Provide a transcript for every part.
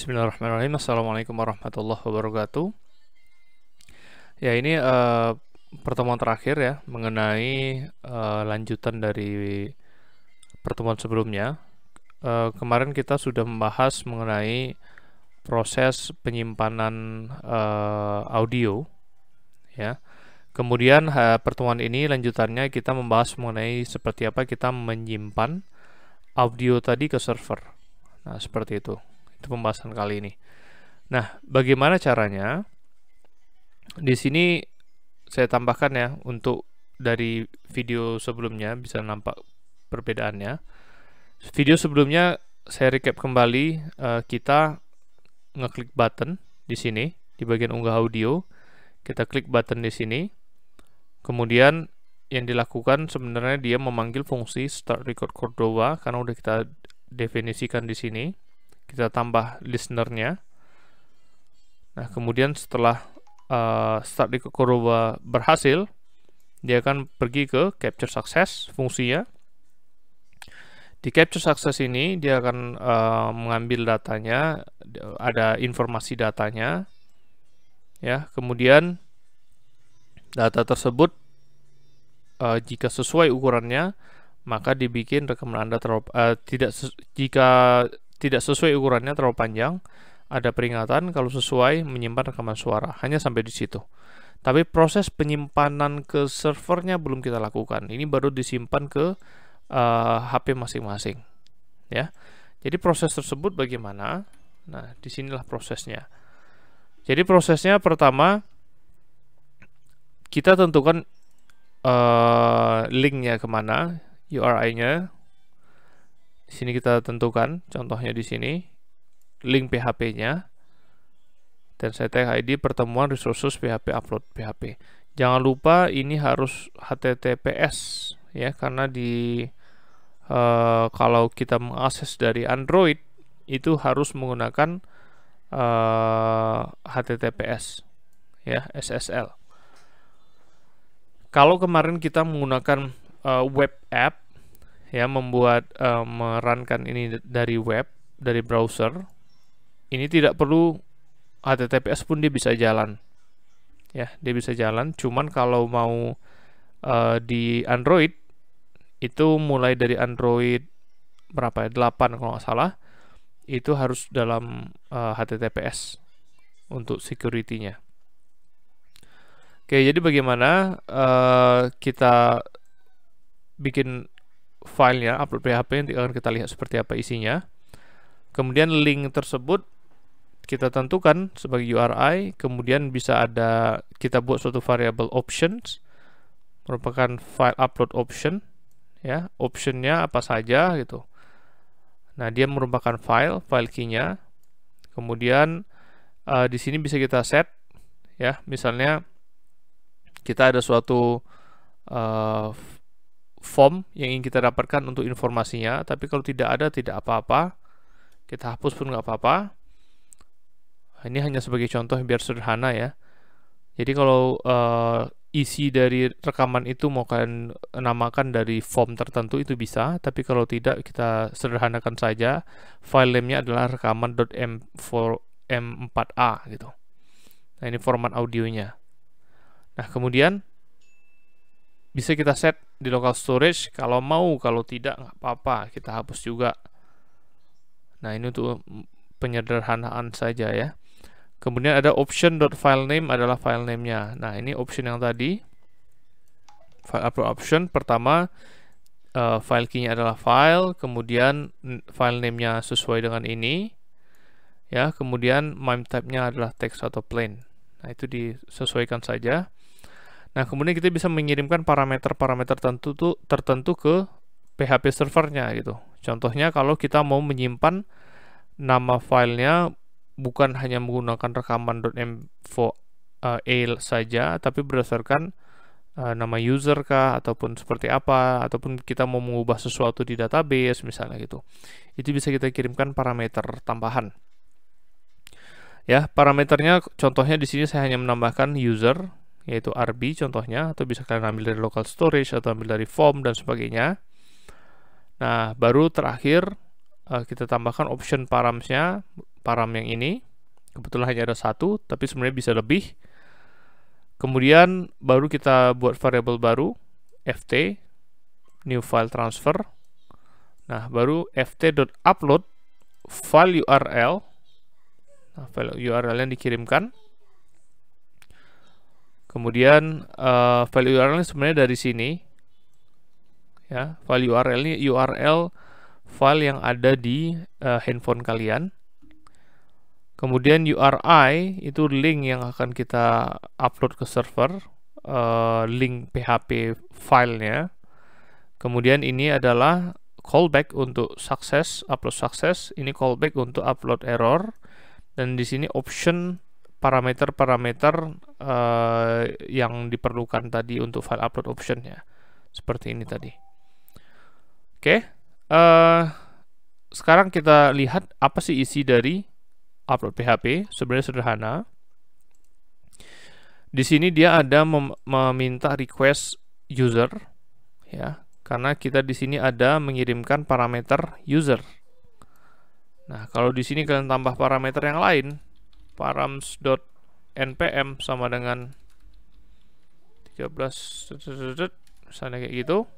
Bismillahirrahmanirrahim. Assalamualaikum warahmatullahi wabarakatuh. Ya, ini uh, pertemuan terakhir ya mengenai uh, lanjutan dari pertemuan sebelumnya. Uh, kemarin kita sudah membahas mengenai proses penyimpanan uh, audio ya. Kemudian uh, pertemuan ini lanjutannya kita membahas mengenai seperti apa kita menyimpan audio tadi ke server. Nah, seperti itu. Itu pembahasan kali ini. Nah, bagaimana caranya? Di sini saya tambahkan ya untuk dari video sebelumnya bisa nampak perbedaannya. Video sebelumnya saya recap kembali uh, kita ngeklik button di sini di bagian unggah audio. Kita klik button di sini. Kemudian yang dilakukan sebenarnya dia memanggil fungsi start record Cordova karena udah kita definisikan di sini kita tambah listenernya nah kemudian setelah uh, eh, start di Coroba berhasil dia akan pergi ke capture success fungsinya di capture success ini dia akan uh, mengambil datanya ada informasi datanya ya kemudian data tersebut uh, jika sesuai ukurannya maka dibikin rekaman Anda terop, uh, tidak jika tidak sesuai ukurannya terlalu panjang, ada peringatan kalau sesuai menyimpan rekaman suara. Hanya sampai di situ. Tapi proses penyimpanan ke servernya belum kita lakukan. Ini baru disimpan ke uh, eh, HP masing-masing. Ya. Jadi proses tersebut bagaimana? Nah, disinilah prosesnya. Jadi prosesnya pertama kita tentukan uh, linknya kemana, URI-nya, sini kita tentukan, contohnya di sini, link PHP-nya, dan saya tag ID pertemuan resources PHP upload PHP. Jangan lupa ini harus HTTPS ya karena di uh, kalau kita mengakses dari Android itu harus menggunakan uh, eh, HTTPS ya SSL. Kalau kemarin kita menggunakan uh, web app ya membuat uh, merankan ini dari web dari browser ini tidak perlu HTTPS pun dia bisa jalan ya dia bisa jalan cuman kalau mau uh, di Android itu mulai dari Android berapa ya 8 kalau nggak salah itu harus dalam uh, eh, HTTPS untuk security-nya Oke, jadi bagaimana uh, kita bikin filenya upload PHP nanti akan kita lihat seperti apa isinya kemudian link tersebut kita tentukan sebagai URI kemudian bisa ada kita buat suatu variable options merupakan file upload option ya optionnya apa saja gitu nah dia merupakan file file keynya. kemudian uh, di sini bisa kita set ya misalnya kita ada suatu uh, form yang ingin kita dapatkan untuk informasinya, tapi kalau tidak ada tidak apa-apa. Kita hapus pun nggak apa-apa. Ini hanya sebagai contoh biar sederhana ya. Jadi kalau uh, isi dari rekaman itu mau kalian namakan dari form tertentu itu bisa, tapi kalau tidak kita sederhanakan saja. File name-nya adalah rekaman.m4a gitu. Nah, ini format audionya. Nah, kemudian bisa kita set di local storage kalau mau kalau tidak nggak apa-apa kita hapus juga nah ini untuk penyederhanaan saja ya kemudian ada option file name adalah file name-nya nah ini option yang tadi file upload option pertama uh, file key-nya adalah file kemudian file name-nya sesuai dengan ini ya kemudian mime type-nya adalah text atau plain nah itu disesuaikan saja Nah, kemudian kita bisa mengirimkan parameter-parameter tertentu tuh, tertentu ke PHP servernya gitu. Contohnya kalau kita mau menyimpan nama filenya bukan hanya menggunakan rekaman .m4a eh, saja, tapi berdasarkan eh, nama user kah ataupun seperti apa ataupun kita mau mengubah sesuatu di database misalnya gitu. Itu bisa kita kirimkan parameter tambahan. Ya, parameternya contohnya di sini saya hanya menambahkan user yaitu RB contohnya atau bisa kalian ambil dari local storage atau ambil dari form dan sebagainya nah baru terakhir eh, kita tambahkan option paramsnya param yang ini kebetulan hanya ada satu tapi sebenarnya bisa lebih kemudian baru kita buat variable baru ft new file transfer nah baru ft.upload file url nah, file url yang dikirimkan Kemudian uh, value URL sebenarnya dari sini. Ya, value URL ini URL file yang ada di uh, handphone kalian. Kemudian URI itu link yang akan kita upload ke server, uh, link PHP filenya. Kemudian ini adalah callback untuk sukses, upload sukses. Ini callback untuk upload error. Dan di sini option parameter-parameter uh, yang diperlukan tadi untuk file upload optionnya seperti ini tadi oke okay. uh, eh, sekarang kita lihat apa sih isi dari upload PHP sebenarnya sederhana di sini dia ada mem meminta request user ya karena kita di sini ada mengirimkan parameter user nah kalau di sini kalian tambah parameter yang lain params.npm sama dengan 13 misalnya kayak gitu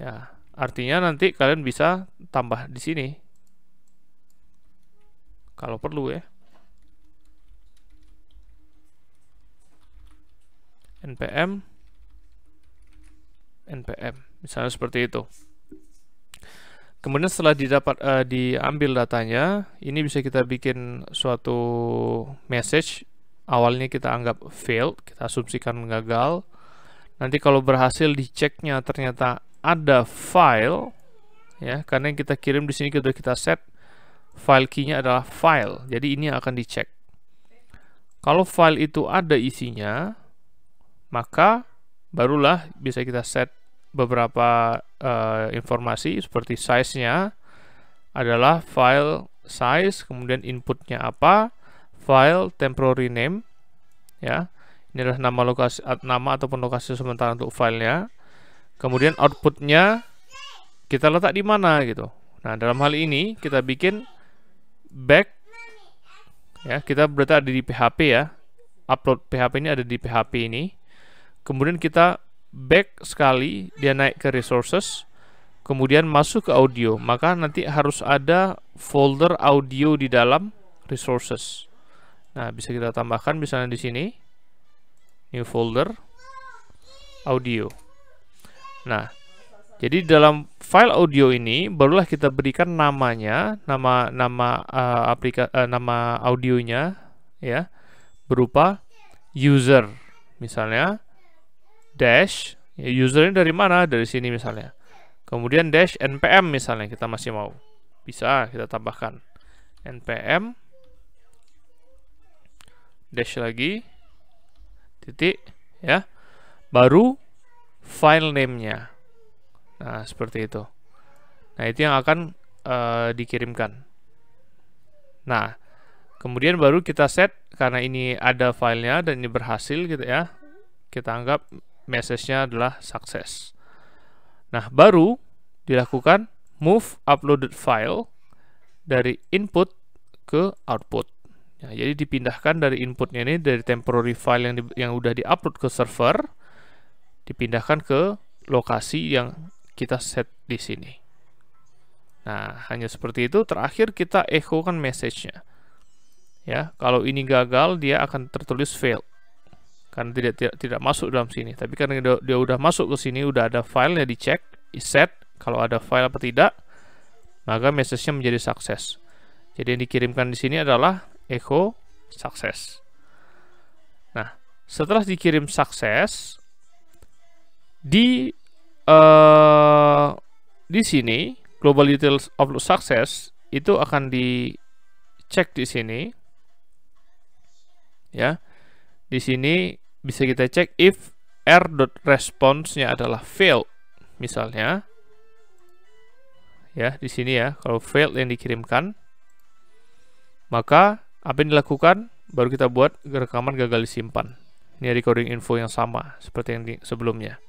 ya artinya nanti kalian bisa tambah di sini kalau perlu ya npm npm misalnya seperti itu Kemudian setelah didapat uh, diambil datanya, ini bisa kita bikin suatu message. Awalnya kita anggap fail, kita asumsikan gagal. Nanti kalau berhasil diceknya ternyata ada file, ya karena yang kita kirim di sini sudah kita set file keynya adalah file. Jadi ini yang akan dicek. Kalau file itu ada isinya, maka barulah bisa kita set beberapa uh, informasi seperti size-nya adalah file size, kemudian inputnya apa, file temporary name, ya, ini adalah nama lokasi nama ataupun lokasi sementara untuk filenya. Kemudian outputnya kita letak di mana gitu. Nah dalam hal ini kita bikin back, ya kita berarti ada di PHP ya. Upload PHP ini ada di PHP ini. Kemudian kita back sekali dia naik ke resources kemudian masuk ke audio maka nanti harus ada folder audio di dalam resources nah bisa kita tambahkan misalnya di sini new folder audio nah jadi dalam file audio ini barulah kita berikan namanya, nama nama uh, aplika uh, nama audionya ya berupa user misalnya dash ya usernya dari mana dari sini misalnya kemudian dash npm misalnya kita masih mau bisa kita tambahkan npm dash lagi titik ya baru file name-nya nah seperti itu nah itu yang akan uh, dikirimkan nah kemudian baru kita set karena ini ada filenya dan ini berhasil gitu ya kita anggap message-nya adalah sukses. Nah, baru dilakukan move uploaded file dari input ke output. Ya, jadi dipindahkan dari inputnya ini dari temporary file yang di, yang udah diupload ke server dipindahkan ke lokasi yang kita set di sini. Nah, hanya seperti itu. Terakhir kita echo kan message-nya. Ya, kalau ini gagal dia akan tertulis fail karena tidak tidak, tidak masuk dalam sini tapi karena dia, dia udah masuk ke sini udah ada filenya dicek set kalau ada file apa tidak maka message-nya menjadi sukses jadi yang dikirimkan di sini adalah echo sukses nah setelah dikirim sukses di uh, di sini global details of success itu akan dicek di sini ya di sini bisa kita cek if r.response-nya adalah fail misalnya. Ya, di sini ya, kalau fail yang dikirimkan maka apa yang dilakukan baru kita buat rekaman gagal disimpan. Ini recording info yang sama seperti yang di sebelumnya.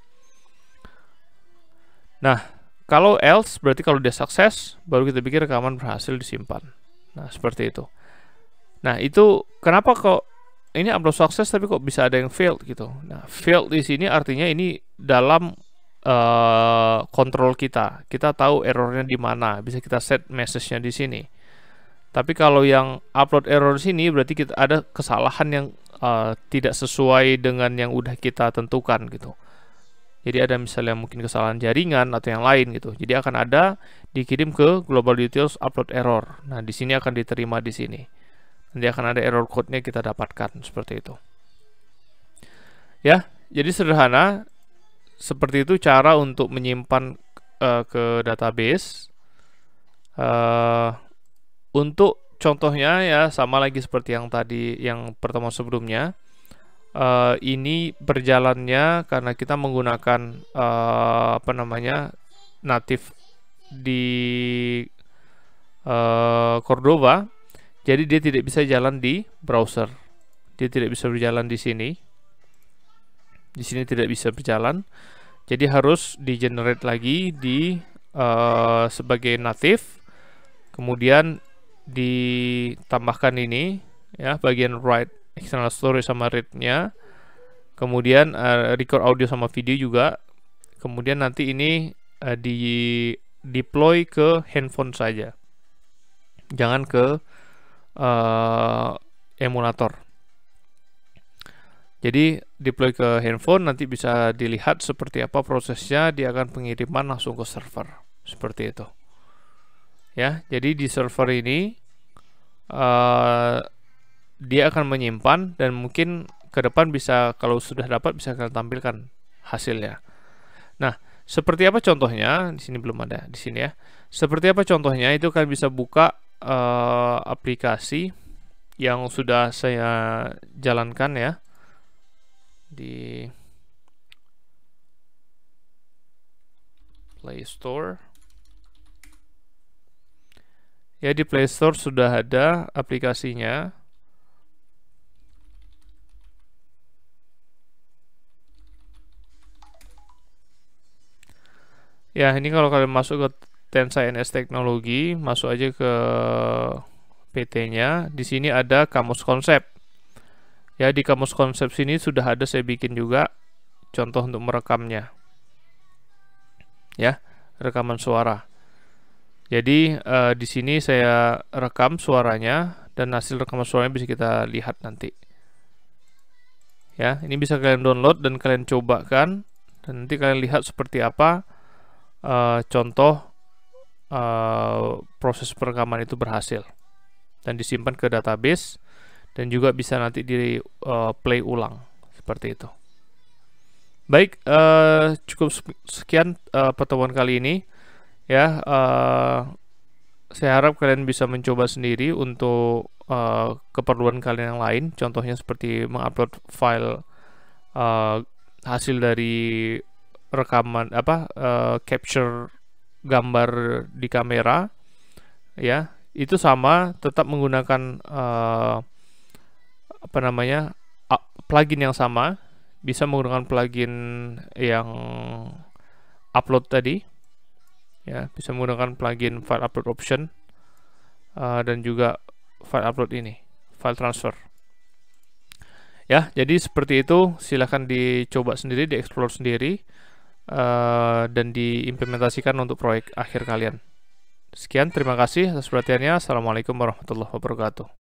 Nah, kalau else berarti kalau dia sukses baru kita bikin rekaman berhasil disimpan. Nah, seperti itu. Nah, itu kenapa kok ini upload sukses tapi kok bisa ada yang failed gitu. Nah, failed di sini artinya ini dalam uh, kontrol kita. Kita tahu errornya di mana, bisa kita set message-nya di sini. Tapi kalau yang upload error di sini berarti kita ada kesalahan yang uh, tidak sesuai dengan yang udah kita tentukan gitu. Jadi ada misalnya mungkin kesalahan jaringan atau yang lain gitu. Jadi akan ada dikirim ke global details upload error. Nah, di sini akan diterima di sini. Nanti akan ada error code-nya kita dapatkan seperti itu. Ya, jadi sederhana seperti itu cara untuk menyimpan uh, ke database. Uh, untuk contohnya ya sama lagi seperti yang tadi yang pertama sebelumnya. Uh, ini berjalannya karena kita menggunakan uh, apa namanya native di uh, Cordova jadi dia tidak bisa jalan di browser. Dia tidak bisa berjalan di sini. Di sini tidak bisa berjalan. Jadi harus di generate lagi di uh, sebagai native. Kemudian ditambahkan ini ya bagian write external storage sama read-nya. Kemudian uh, record audio sama video juga. Kemudian nanti ini uh, eh, di deploy ke handphone saja. Jangan ke uh, emulator. Jadi deploy ke handphone nanti bisa dilihat seperti apa prosesnya dia akan pengiriman langsung ke server seperti itu. Ya, jadi di server ini uh, dia akan menyimpan dan mungkin ke depan bisa kalau sudah dapat bisa kita tampilkan hasilnya. Nah, seperti apa contohnya? Di sini belum ada, di sini ya. Seperti apa contohnya? Itu kan bisa buka uh, aplikasi yang sudah saya jalankan ya di Play Store. Ya di Play Store sudah ada aplikasinya. Ya, ini kalau kalian masuk ke Science Teknologi, masuk aja ke PT-nya. Di sini ada kamus konsep. Ya, di kamus konsep sini sudah ada saya bikin juga contoh untuk merekamnya. Ya, rekaman suara. Jadi eh, di sini saya rekam suaranya dan hasil rekaman suaranya bisa kita lihat nanti. Ya, ini bisa kalian download dan kalian cobakan dan nanti kalian lihat seperti apa eh, contoh uh, proses perekaman itu berhasil dan disimpan ke database dan juga bisa nanti di uh, play ulang seperti itu. Baik, uh, cukup sekian uh, pertemuan kali ini. Ya, uh, saya harap kalian bisa mencoba sendiri untuk uh, keperluan kalian yang lain. Contohnya seperti mengupload file uh, hasil dari rekaman apa uh, capture gambar di kamera ya itu sama tetap menggunakan uh, apa namanya plugin yang sama bisa menggunakan plugin yang upload tadi ya bisa menggunakan plugin file upload option uh, dan juga file upload ini file transfer ya jadi seperti itu silahkan dicoba sendiri dieksplor sendiri uh, dan diimplementasikan untuk proyek akhir kalian. Sekian, terima kasih atas perhatiannya. Assalamualaikum warahmatullahi wabarakatuh.